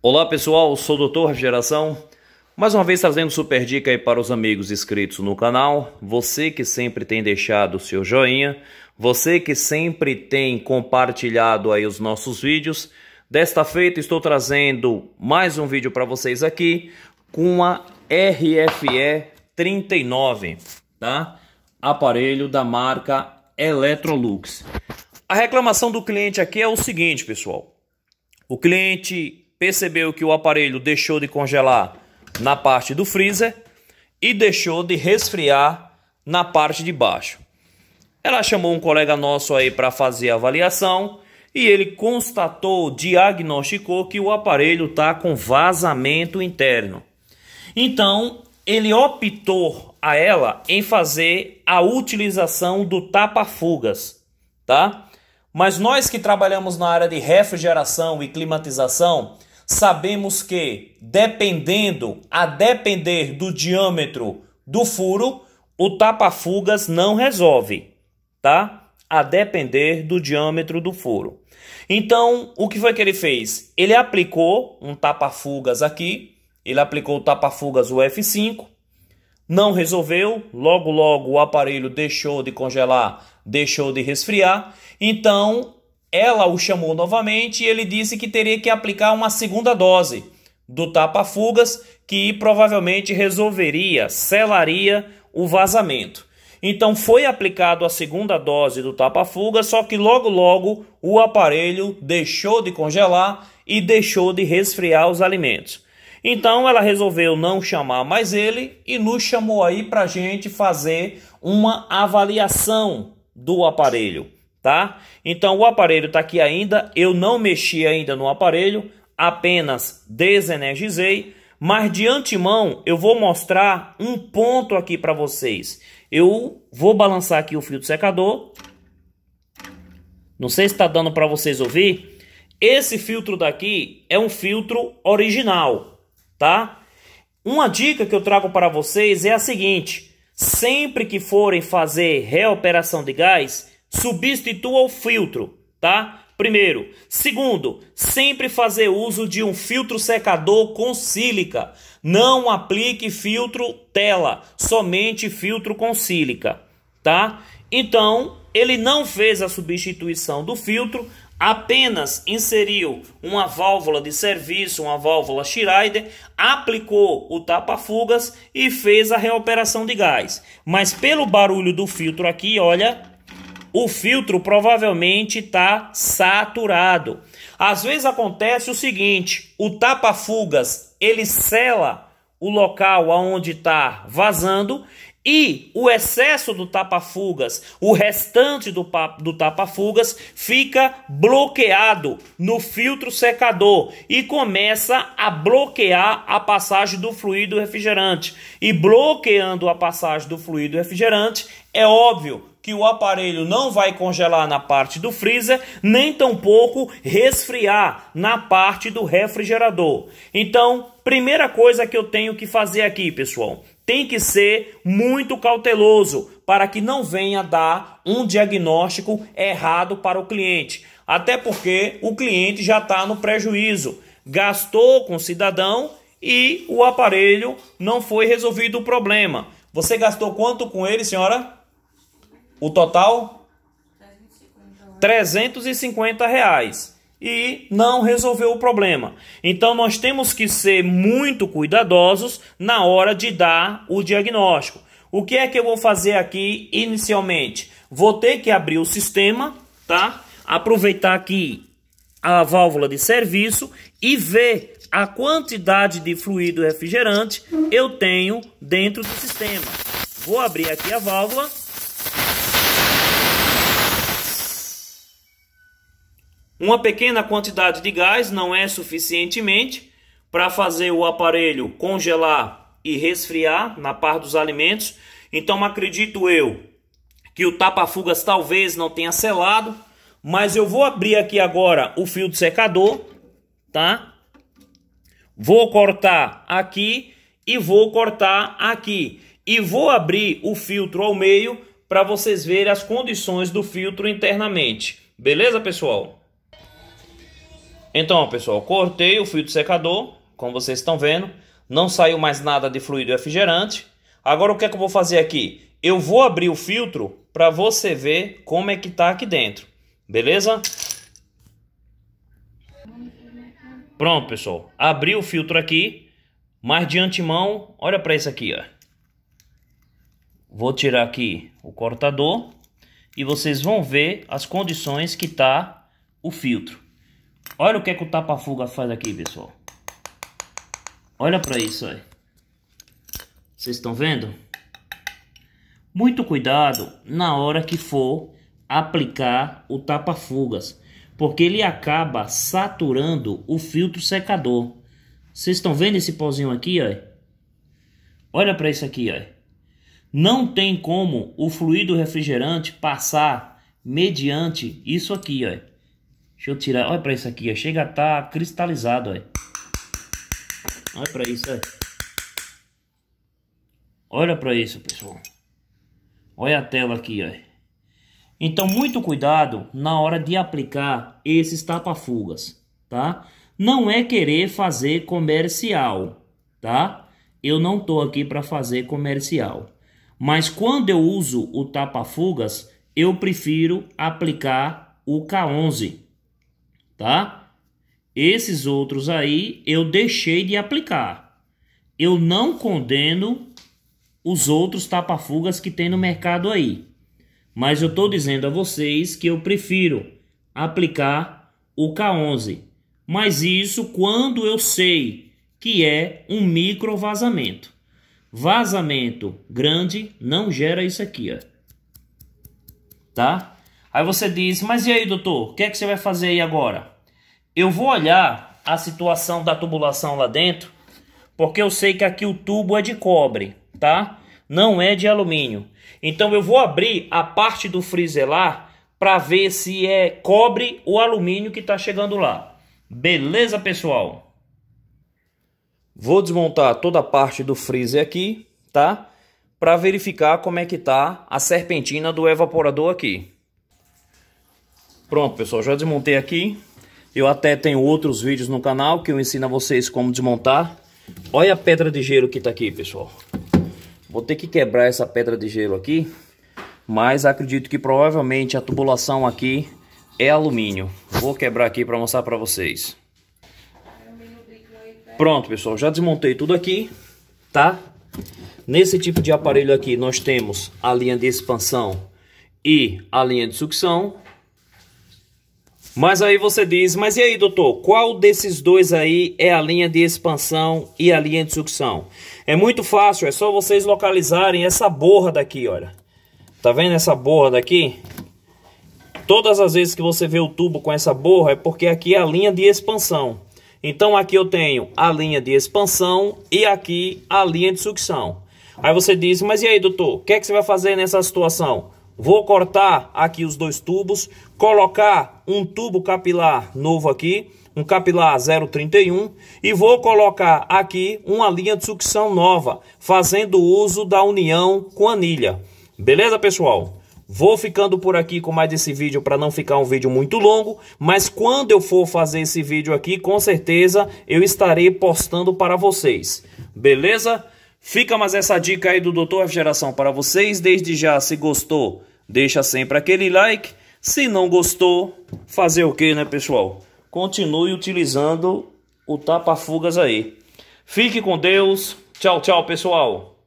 Olá pessoal, sou o Doutor Geração. Mais uma vez trazendo super dica aí para os amigos inscritos no canal, você que sempre tem deixado o seu joinha, você que sempre tem compartilhado aí os nossos vídeos. Desta feita estou trazendo mais um vídeo para vocês aqui com a RFE 39, tá? Aparelho da marca Electrolux. A reclamação do cliente aqui é o seguinte, pessoal. O cliente percebeu que o aparelho deixou de congelar na parte do freezer e deixou de resfriar na parte de baixo. Ela chamou um colega nosso aí para fazer a avaliação e ele constatou, diagnosticou que o aparelho está com vazamento interno. Então, ele optou a ela em fazer a utilização do tapa-fugas, tá? Mas nós que trabalhamos na área de refrigeração e climatização, sabemos que, dependendo, a depender do diâmetro do furo, o tapa-fugas não resolve, tá? A depender do diâmetro do furo. Então, o que foi que ele fez? Ele aplicou um tapa-fugas aqui, ele aplicou o tapa-fugas UF5, não resolveu, logo logo o aparelho deixou de congelar, deixou de resfriar, então ela o chamou novamente e ele disse que teria que aplicar uma segunda dose do tapa-fugas, que provavelmente resolveria, selaria o vazamento. Então foi aplicado a segunda dose do tapa fugas só que logo logo o aparelho deixou de congelar e deixou de resfriar os alimentos. Então ela resolveu não chamar mais ele e nos chamou aí para gente fazer uma avaliação do aparelho tá? Então o aparelho está aqui ainda, eu não mexi ainda no aparelho, apenas desenergizei, mas de antemão eu vou mostrar um ponto aqui para vocês. Eu vou balançar aqui o filtro secador. Não sei se está dando para vocês ouvir. Esse filtro daqui é um filtro original, tá? Uma dica que eu trago para vocês é a seguinte. Sempre que forem fazer reoperação de gás, Substitua o filtro, tá? Primeiro. Segundo, sempre fazer uso de um filtro secador com sílica. Não aplique filtro tela, somente filtro com sílica, tá? Então, ele não fez a substituição do filtro, apenas inseriu uma válvula de serviço, uma válvula Schreider, aplicou o tapa-fugas e fez a reoperação de gás. Mas pelo barulho do filtro aqui, olha, o filtro provavelmente está saturado. Às vezes acontece o seguinte: o tapa-fugas ele sela o local aonde está vazando e o excesso do tapa-fugas, o restante do, do tapa-fugas, fica bloqueado no filtro secador e começa a bloquear a passagem do fluido refrigerante. E bloqueando a passagem do fluido refrigerante, é óbvio que o aparelho não vai congelar na parte do freezer, nem tampouco resfriar na parte do refrigerador. Então, primeira coisa que eu tenho que fazer aqui, pessoal, tem que ser muito cauteloso para que não venha dar um diagnóstico errado para o cliente. Até porque o cliente já está no prejuízo, gastou com o cidadão e o aparelho não foi resolvido o problema. Você gastou quanto com ele, senhora? O total? 350 reais e não resolveu o problema. Então nós temos que ser muito cuidadosos na hora de dar o diagnóstico. O que é que eu vou fazer aqui inicialmente? Vou ter que abrir o sistema, tá? Aproveitar aqui a válvula de serviço e ver a quantidade de fluido refrigerante eu tenho dentro do sistema. Vou abrir aqui a válvula Uma pequena quantidade de gás não é suficientemente para fazer o aparelho congelar e resfriar na parte dos alimentos. Então acredito eu que o tapa-fugas talvez não tenha selado, mas eu vou abrir aqui agora o fio do secador, tá? Vou cortar aqui e vou cortar aqui. E vou abrir o filtro ao meio para vocês verem as condições do filtro internamente. Beleza, pessoal? Então, pessoal, cortei o fio secador, como vocês estão vendo. Não saiu mais nada de fluido refrigerante. Agora, o que é que eu vou fazer aqui? Eu vou abrir o filtro para você ver como é que tá aqui dentro. Beleza? Pronto, pessoal. Abri o filtro aqui, mas de antemão, olha para isso aqui, ó. Vou tirar aqui o cortador e vocês vão ver as condições que tá o filtro. Olha o que é que o tapa-fuga faz aqui, pessoal. Olha para isso aí. Vocês estão vendo? Muito cuidado na hora que for aplicar o tapa-fugas, porque ele acaba saturando o filtro secador. Vocês estão vendo esse pozinho aqui, ó? Olha para isso aqui, ó. Não tem como o fluido refrigerante passar mediante isso aqui, ó. Deixa eu tirar. Olha pra isso aqui, ó. Chega a estar tá cristalizado, olha. Olha pra isso, olha. Olha pra isso, pessoal. Olha a tela aqui, olha. Então, muito cuidado na hora de aplicar esses tapa-fugas, tá? Não é querer fazer comercial, tá? Eu não tô aqui para fazer comercial. Mas quando eu uso o tapa-fugas, eu prefiro aplicar o K11, tá? Esses outros aí eu deixei de aplicar. Eu não condeno os outros tapa-fugas que tem no mercado aí. Mas eu estou dizendo a vocês que eu prefiro aplicar o K11. Mas isso quando eu sei que é um micro vazamento. Vazamento grande não gera isso aqui, ó. Tá? Aí você diz, mas e aí, doutor, o que é que você vai fazer aí agora? Eu vou olhar a situação da tubulação lá dentro, porque eu sei que aqui o tubo é de cobre, tá? Não é de alumínio. Então eu vou abrir a parte do freezer lá para ver se é cobre ou alumínio que está chegando lá. Beleza, pessoal? Vou desmontar toda a parte do freezer aqui, tá? Para verificar como é que tá a serpentina do evaporador aqui. Pronto, pessoal, já desmontei aqui. Eu até tenho outros vídeos no canal que eu ensino a vocês como desmontar. Olha a pedra de gelo que tá aqui, pessoal. Vou ter que quebrar essa pedra de gelo aqui. Mas acredito que provavelmente a tubulação aqui é alumínio. Vou quebrar aqui para mostrar para vocês. Pronto, pessoal. Já desmontei tudo aqui, tá? Nesse tipo de aparelho aqui nós temos a linha de expansão e a linha de sucção. Mas aí você diz, mas e aí, doutor, qual desses dois aí é a linha de expansão e a linha de sucção? É muito fácil, é só vocês localizarem essa borra daqui, olha. Tá vendo essa borra daqui? Todas as vezes que você vê o tubo com essa borra é porque aqui é a linha de expansão. Então aqui eu tenho a linha de expansão e aqui a linha de sucção. Aí você diz, mas e aí, doutor, o que, é que você vai fazer nessa situação? Vou cortar aqui os dois tubos, colocar um tubo capilar novo aqui, um capilar 031 e vou colocar aqui uma linha de sucção nova, fazendo uso da união com anilha. Beleza, pessoal? Vou ficando por aqui com mais esse vídeo para não ficar um vídeo muito longo, mas quando eu for fazer esse vídeo aqui, com certeza eu estarei postando para vocês. Beleza? Fica mais essa dica aí do Doutor Refrigeração para vocês. Desde já, se gostou, deixa sempre aquele like se não gostou, fazer o que, né, pessoal? Continue utilizando o tapa-fugas aí. Fique com Deus. Tchau, tchau, pessoal.